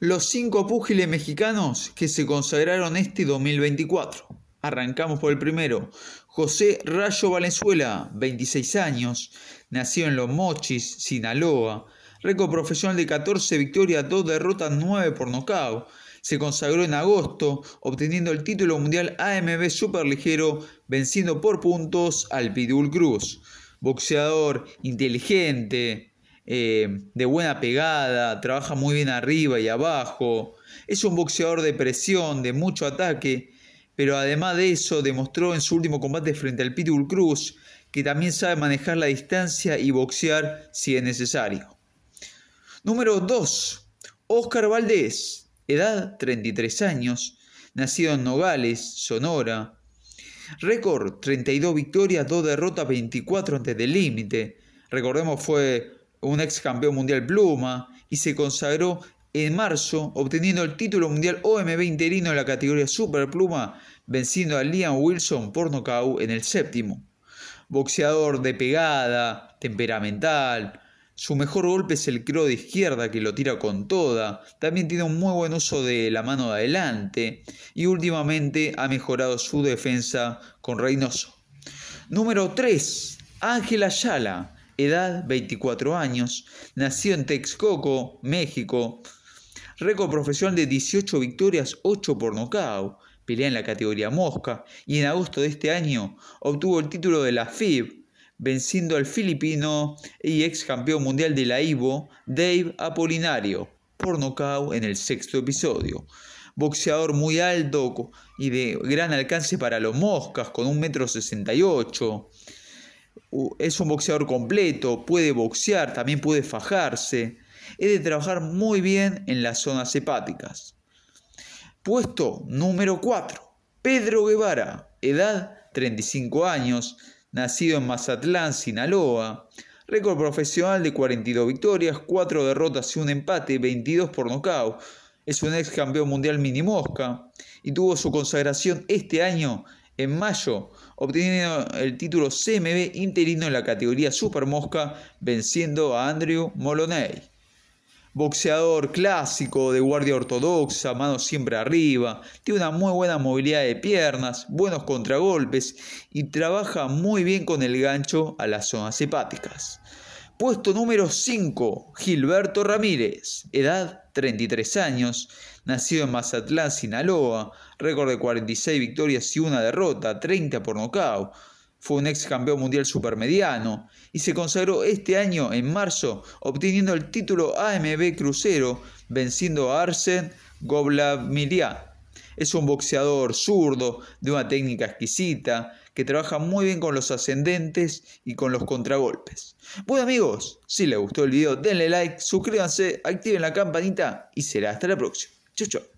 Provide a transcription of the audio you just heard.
los cinco púgiles mexicanos que se consagraron este 2024. Arrancamos por el primero. José Rayo Valenzuela, 26 años, nació en Los Mochis, Sinaloa. Récord profesional de 14 victorias, 2 derrotas, 9 por nocaut. Se consagró en agosto, obteniendo el título mundial AMB Superligero, venciendo por puntos al Pidul Cruz. Boxeador inteligente, eh, de buena pegada, trabaja muy bien arriba y abajo, es un boxeador de presión, de mucho ataque, pero además de eso demostró en su último combate frente al Pitbull Cruz que también sabe manejar la distancia y boxear si es necesario. Número 2. Oscar Valdés, edad 33 años, nacido en Nogales, Sonora. Récord 32 victorias, 2 derrotas, 24 antes del límite. Recordemos fue un ex campeón mundial pluma, y se consagró en marzo obteniendo el título mundial OMB interino en la categoría super pluma venciendo a Liam Wilson por nocaut en el séptimo. Boxeador de pegada, temperamental, su mejor golpe es el creo de izquierda que lo tira con toda. También tiene un muy buen uso de la mano de adelante. Y últimamente ha mejorado su defensa con Reynoso. Número 3. Ángela Ayala edad 24 años, Nació en Texcoco, México, récord profesional de 18 victorias, 8 por nocaut, pelea en la categoría mosca y en agosto de este año obtuvo el título de la FIB, venciendo al filipino y ex campeón mundial de la IBO, Dave Apolinario, por nocaut en el sexto episodio. Boxeador muy alto y de gran alcance para los moscas, con 1,68 m es un boxeador completo, puede boxear, también puede fajarse. He de trabajar muy bien en las zonas hepáticas. Puesto número 4. Pedro Guevara, edad 35 años, nacido en Mazatlán, Sinaloa. Récord profesional de 42 victorias, 4 derrotas y un empate, 22 por nocaut. Es un ex campeón mundial mini mosca y tuvo su consagración este año en mayo, obteniendo el título CMB interino en la categoría Super Mosca, venciendo a Andrew Moloney. Boxeador clásico, de guardia ortodoxa, mano siempre arriba, tiene una muy buena movilidad de piernas, buenos contragolpes y trabaja muy bien con el gancho a las zonas hepáticas. Puesto número 5, Gilberto Ramírez, edad 33 años, nacido en Mazatlán, Sinaloa, récord de 46 victorias y una derrota, 30 por nocaut. Fue un ex campeón mundial supermediano y se consagró este año en marzo obteniendo el título AMB Crucero, venciendo a Arsen Goblamiliá es un boxeador zurdo, de una técnica exquisita, que trabaja muy bien con los ascendentes y con los contragolpes. Bueno amigos, si les gustó el video denle like, suscríbanse, activen la campanita y será hasta la próxima. Chau chau.